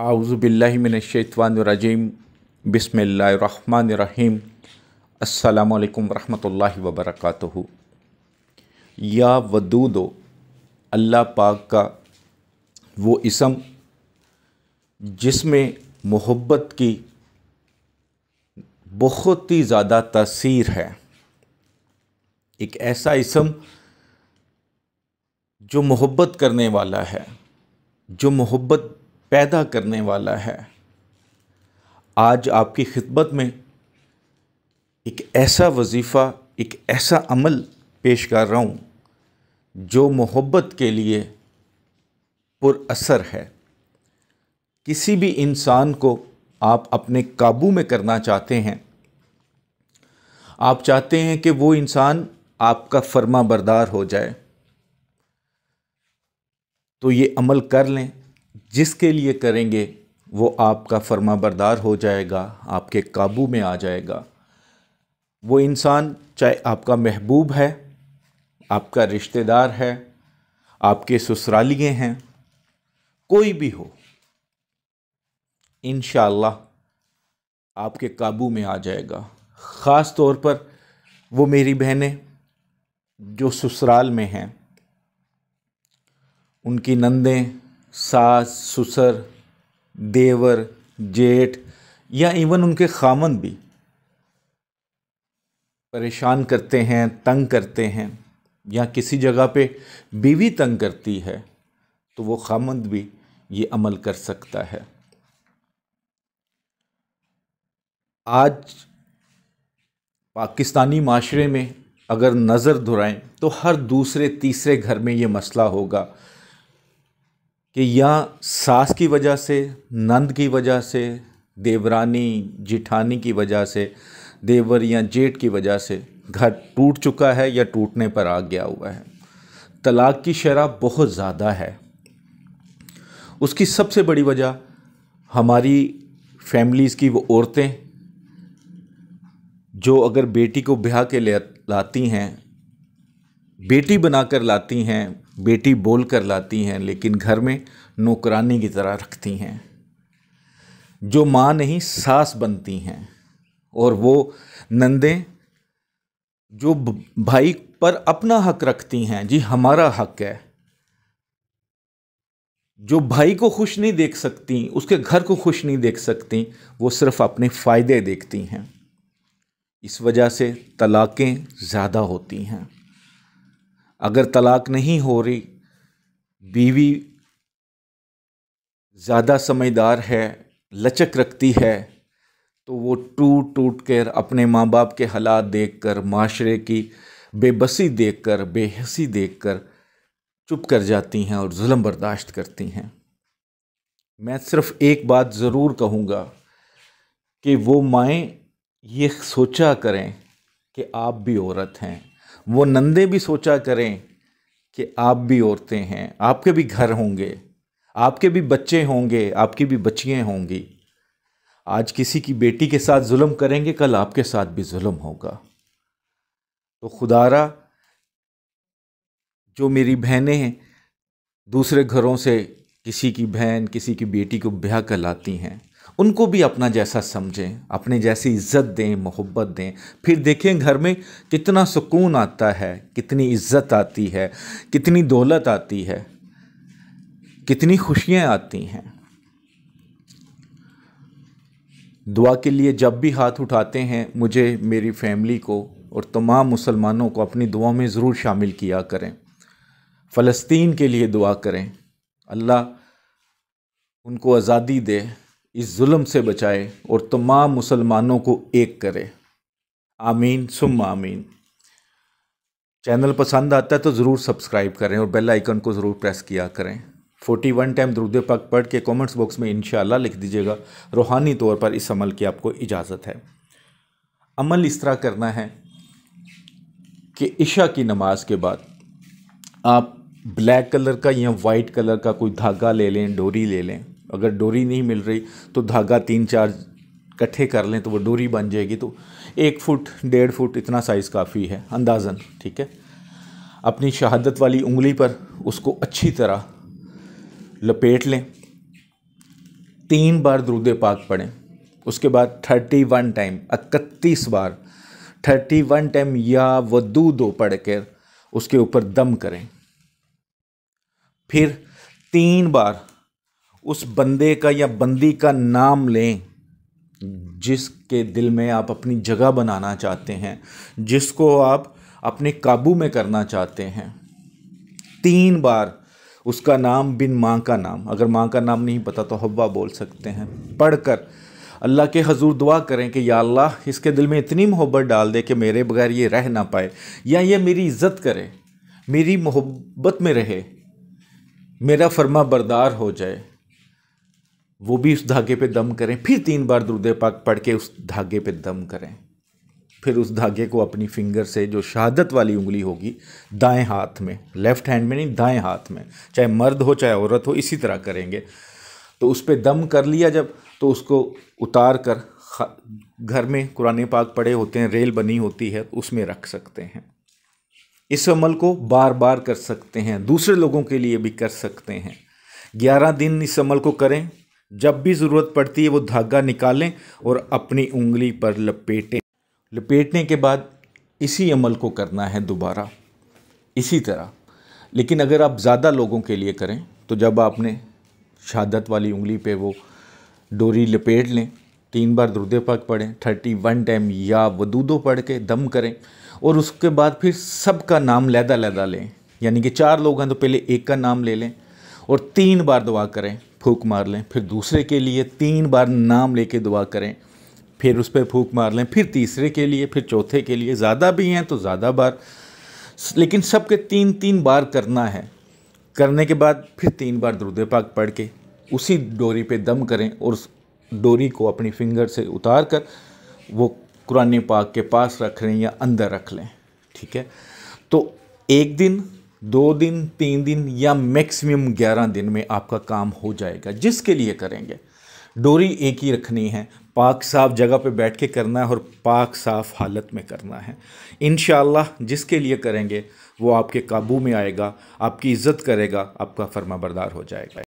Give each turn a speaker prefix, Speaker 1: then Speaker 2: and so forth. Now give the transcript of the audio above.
Speaker 1: आउज़बिल्लिमिनशवानरजीम बसमीम अल्लाम वरहमल वबरक या वदूदो अल्लाह पाक का वो इसम जिसमें मोहब्बत की बहुत ही ज़्यादा तसीर है एक ऐसा इसम जो मोहब्बत करने वाला है जो मोहब्बत पैदा करने वाला है आज आपकी खिदमत में एक ऐसा वजीफ़ा एक ऐसा अमल पेश कर रहा हूँ जो मोहब्बत के लिए पुरअसर है किसी भी इंसान को आप अपने काबू में करना चाहते हैं आप चाहते हैं कि वो इंसान आपका फर्मा बरदार हो जाए तो ये अमल कर लें जिसके लिए करेंगे वो आपका फर्मा बरदार हो जाएगा आपके काबू में आ जाएगा वो इंसान चाहे आपका महबूब है आपका रिश्तेदार है आपके ससुरालिए हैं कोई भी हो इन आपके काबू में आ जाएगा ख़ास तौर पर वो मेरी बहनें जो ससुराल में हैं उनकी नंदें सास सुसर देवर जेठ या इवन उनके खामन भी परेशान करते हैं तंग करते हैं या किसी जगह पे बीवी तंग करती है तो वो खामंद भी ये अमल कर सकता है आज पाकिस्तानी माशरे में अगर नज़र धुराएं तो हर दूसरे तीसरे घर में ये मसला होगा कि या सास की वजह से नंद की वजह से देवरानी जिठानी की वजह से देवर या जेठ की वजह से घर टूट चुका है या टूटने पर आ गया हुआ है तलाक की शराब बहुत ज़्यादा है उसकी सबसे बड़ी वजह हमारी फैमिलीज़ की वो औरतें जो अगर बेटी को ब्याह के ले लाती हैं बेटी बनाकर लाती हैं बेटी बोल कर लाती हैं लेकिन घर में नौकरानी की तरह रखती हैं जो माँ नहीं सास बनती हैं और वो नंदें जो भाई पर अपना हक रखती हैं जी हमारा हक है जो भाई को खुश नहीं देख सकती उसके घर को खुश नहीं देख सकती वो सिर्फ अपने फ़ायदे देखती हैं इस वजह से तलाक़ें ज़्यादा होती हैं अगर तलाक नहीं हो रही बीवी ज़्यादा समझदार है लचक रखती है तो वो टूट टूट कर अपने माँ बाप के हालात देख कर माशरे की बेबसी देख कर बेहसी देख कर चुप कर जाती हैं और जुल्म बर्दाश्त करती हैं मैं सिर्फ़ एक बात ज़रूर कहूँगा कि वो माएँ ये सोचा करें कि आप भी औरत हैं वो नंदे भी सोचा करें कि आप भी औरतें हैं आपके भी घर होंगे आपके भी बच्चे होंगे आपकी भी बच्चियाँ होंगी आज किसी की बेटी के साथ जुल्म करेंगे कल आपके साथ भी जुल्म होगा तो खुदारा जो मेरी बहनें दूसरे घरों से किसी की बहन किसी की बेटी को ब्याह कर लाती हैं उनको भी अपना जैसा समझें अपने जैसी इज्जत दें मोहब्बत दें फिर देखें घर में कितना सुकून आता है कितनी इज्जत आती है कितनी दौलत आती है कितनी खुशियाँ आती हैं दुआ के लिए जब भी हाथ उठाते हैं मुझे मेरी फैमिली को और तमाम मुसलमानों को अपनी दुआ में ज़रूर शामिल किया करें फ़लस्तीन के लिए दुआ करें अल्लाह उनको आज़ादी दे इस जुल्म से बचाए और तमाम मुसलमानों को एक करे आमीन सुम आमीन चैनल पसंद आता है तो ज़रूर सब्सक्राइब करें और बेल आइकन को ज़रूर प्रेस किया करें वन टाइम दरुद पाक पढ़ के कमेंट्स बॉक्स में इन लिख दीजिएगा रूहानी तौर पर इस अमल की आपको इजाज़त है अमल इस तरह करना है कि इशा की नमाज के बाद आप ब्लैक कलर का या वाइट कलर का कोई धागा ले लें डोरी ले लें अगर डोरी नहीं मिल रही तो धागा तीन चार इकट्ठे कर लें तो वो डोरी बन जाएगी तो एक फुट डेढ़ फुट इतना साइज़ काफ़ी है अंदाजन ठीक है अपनी शहादत वाली उंगली पर उसको अच्छी तरह लपेट लें तीन बार दरुद पाक पढ़ें उसके बाद थर्टी वन टाइम इकतीस बार थर्टी वन टाइम या वदू दो पढ़ कर उसके ऊपर दम करें फिर तीन बार उस बंदे का या बंदी का नाम लें जिसके दिल में आप अपनी जगह बनाना चाहते हैं जिसको आप अपने काबू में करना चाहते हैं तीन बार उसका नाम बिन माँ का नाम अगर माँ का नाम नहीं पता तो हवा बोल सकते हैं पढ़कर अल्लाह के हजूर दुआ करें कि या अल्लाह इसके दिल में इतनी मोहब्बत डाल दे कि मेरे बगैर ये रह ना पाए या ये मेरी इज़्ज़त करे मेरी मोहब्बत में रहे मेरा फर्मा बरदार हो जाए वो भी उस धागे पे दम करें फिर तीन बार दुर्द पाक पढ़ के उस धागे पे दम करें फिर उस धागे को अपनी फिंगर से जो शहादत वाली उंगली होगी दाएं हाथ में लेफ्ट हैंड में नहीं दाएं हाथ में चाहे मर्द हो चाहे औरत हो इसी तरह करेंगे तो उस पर दम कर लिया जब तो उसको उतार कर घर में कुरान पाक पड़े होते हैं रेल बनी होती है उसमें रख सकते हैं इस अमल को बार बार कर सकते हैं दूसरे लोगों के लिए भी कर सकते हैं ग्यारह दिन इस अमल को करें जब भी ज़रूरत पड़ती है वो धागा निकालें और अपनी उंगली पर लपेटें लपेटने के बाद इसी अमल को करना है दोबारा इसी तरह लेकिन अगर आप ज़्यादा लोगों के लिए करें तो जब आपने शहादत वाली उंगली पे वो डोरी लपेट लें तीन बार दुर्दे पक पढ़ें थर्टी वन टाइम या वदूदो पढ़ के दम करें और उसके बाद फिर सबका नाम लैदा लैदा लें यानी कि चार लोग हैं तो पहले एक का नाम ले लें और तीन बार दुआ करें फूक मार लें फिर दूसरे के लिए तीन बार नाम लेके दुआ करें फिर उस पर फूक मार लें फिर तीसरे के लिए फिर चौथे के लिए ज़्यादा भी हैं तो ज़्यादा बार लेकिन सबके तीन तीन बार करना है करने के बाद फिर तीन बार दरुद पाक पढ़ के उसी डोरी पे दम करें और उस डोरी को अपनी फिंगर से उतार कर वो कुरान पाक के पास रख लें या अंदर रख लें ठीक है तो एक दिन दो दिन तीन दिन या मैक्सिमम ग्यारह दिन में आपका काम हो जाएगा जिसके लिए करेंगे डोरी एक ही रखनी है पाक साफ जगह पे बैठ के करना है और पाक साफ हालत में करना है इन जिसके लिए करेंगे वो आपके काबू में आएगा आपकी इज़्ज़त करेगा आपका फर्मा बरदार हो जाएगा